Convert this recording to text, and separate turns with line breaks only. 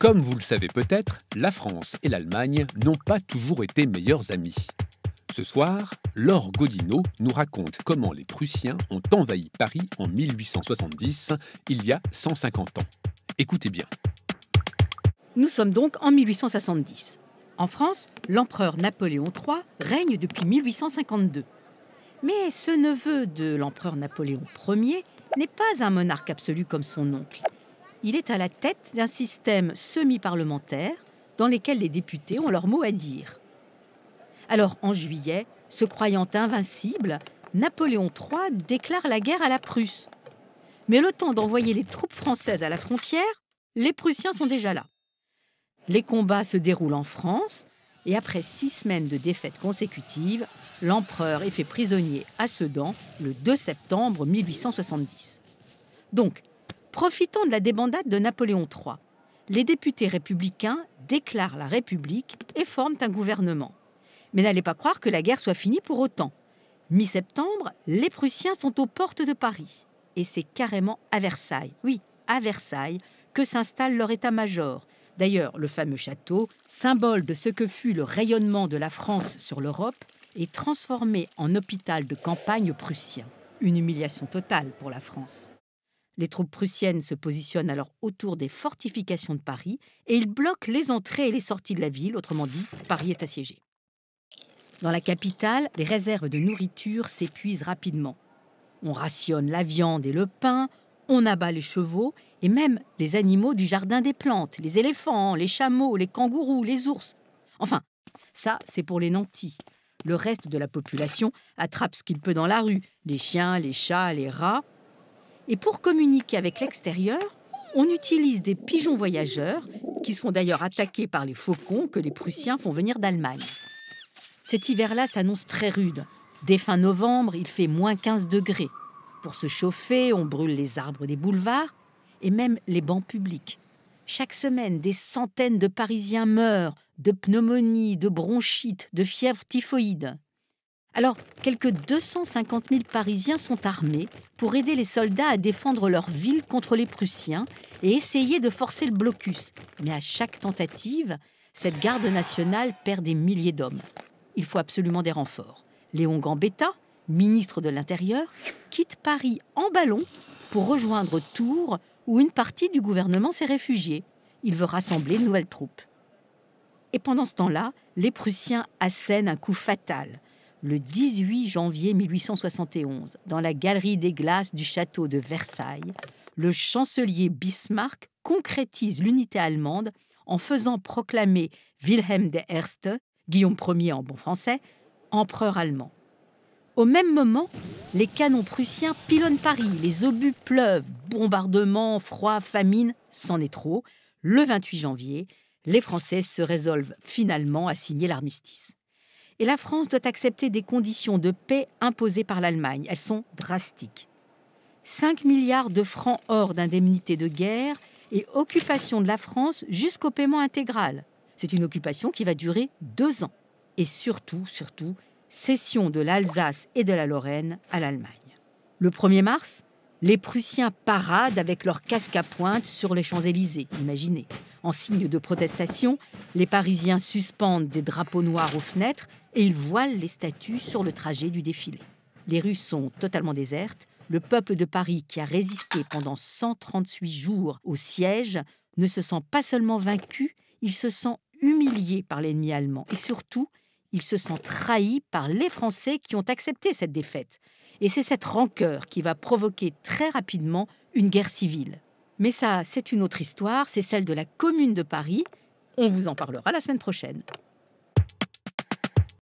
Comme vous le savez peut-être, la France et l'Allemagne n'ont pas toujours été meilleurs amis. Ce soir, Laure Godineau nous raconte comment les Prussiens ont envahi Paris en 1870, il y a 150 ans. Écoutez bien. Nous sommes donc en 1870. En France, l'empereur Napoléon III règne depuis 1852. Mais ce neveu de l'empereur Napoléon Ier n'est pas un monarque absolu comme son oncle il est à la tête d'un système semi-parlementaire dans lequel les députés ont leur mot à dire. Alors, en juillet, se croyant invincible, Napoléon III déclare la guerre à la Prusse. Mais le temps d'envoyer les troupes françaises à la frontière, les Prussiens sont déjà là. Les combats se déroulent en France, et après six semaines de défaites consécutives, l'empereur est fait prisonnier à Sedan le 2 septembre 1870. Donc, Profitant de la débandade de Napoléon III, les députés républicains déclarent la République et forment un gouvernement. Mais n'allez pas croire que la guerre soit finie pour autant. Mi-septembre, les Prussiens sont aux portes de Paris. Et c'est carrément à Versailles, oui, à Versailles, que s'installe leur état-major. D'ailleurs, le fameux château, symbole de ce que fut le rayonnement de la France sur l'Europe, est transformé en hôpital de campagne prussien. Une humiliation totale pour la France. Les troupes prussiennes se positionnent alors autour des fortifications de Paris et ils bloquent les entrées et les sorties de la ville, autrement dit, Paris est assiégé. Dans la capitale, les réserves de nourriture s'épuisent rapidement. On rationne la viande et le pain, on abat les chevaux et même les animaux du jardin des plantes, les éléphants, les chameaux, les kangourous, les ours. Enfin, ça, c'est pour les nantis. Le reste de la population attrape ce qu'il peut dans la rue, les chiens, les chats, les rats, et pour communiquer avec l'extérieur, on utilise des pigeons voyageurs, qui sont d'ailleurs attaqués par les faucons que les Prussiens font venir d'Allemagne. Cet hiver-là s'annonce très rude. Dès fin novembre, il fait moins 15 degrés. Pour se chauffer, on brûle les arbres des boulevards et même les bancs publics. Chaque semaine, des centaines de Parisiens meurent de pneumonie, de bronchite, de fièvre typhoïde. Alors, quelques 250 000 Parisiens sont armés pour aider les soldats à défendre leur ville contre les Prussiens et essayer de forcer le blocus. Mais à chaque tentative, cette garde nationale perd des milliers d'hommes. Il faut absolument des renforts. Léon Gambetta, ministre de l'Intérieur, quitte Paris en ballon pour rejoindre Tours, où une partie du gouvernement s'est réfugiée. Il veut rassembler de nouvelles troupes. Et pendant ce temps-là, les Prussiens assènent un coup fatal le 18 janvier 1871, dans la galerie des glaces du château de Versailles, le chancelier Bismarck concrétise l'unité allemande en faisant proclamer Wilhelm der Erste, Guillaume Ier en bon français, empereur allemand. Au même moment, les canons prussiens pilonnent Paris, les obus pleuvent, bombardements, froid, famine, c'en est trop. Le 28 janvier, les Français se résolvent finalement à signer l'armistice. Et la France doit accepter des conditions de paix imposées par l'Allemagne. Elles sont drastiques. 5 milliards de francs hors d'indemnité de guerre et occupation de la France jusqu'au paiement intégral. C'est une occupation qui va durer deux ans. Et surtout, surtout, cession de l'Alsace et de la Lorraine à l'Allemagne. Le 1er mars, les Prussiens paradent avec leurs casques à pointe sur les Champs-Élysées, imaginez. En signe de protestation, les Parisiens suspendent des drapeaux noirs aux fenêtres et ils voilent les statues sur le trajet du défilé. Les rues sont totalement désertes. Le peuple de Paris, qui a résisté pendant 138 jours au siège, ne se sent pas seulement vaincu, il se sent humilié par l'ennemi allemand. Et surtout, il se sent trahi par les Français qui ont accepté cette défaite. Et c'est cette rancœur qui va provoquer très rapidement une guerre civile. Mais ça, c'est une autre histoire, c'est celle de la Commune de Paris. On vous en parlera la semaine prochaine.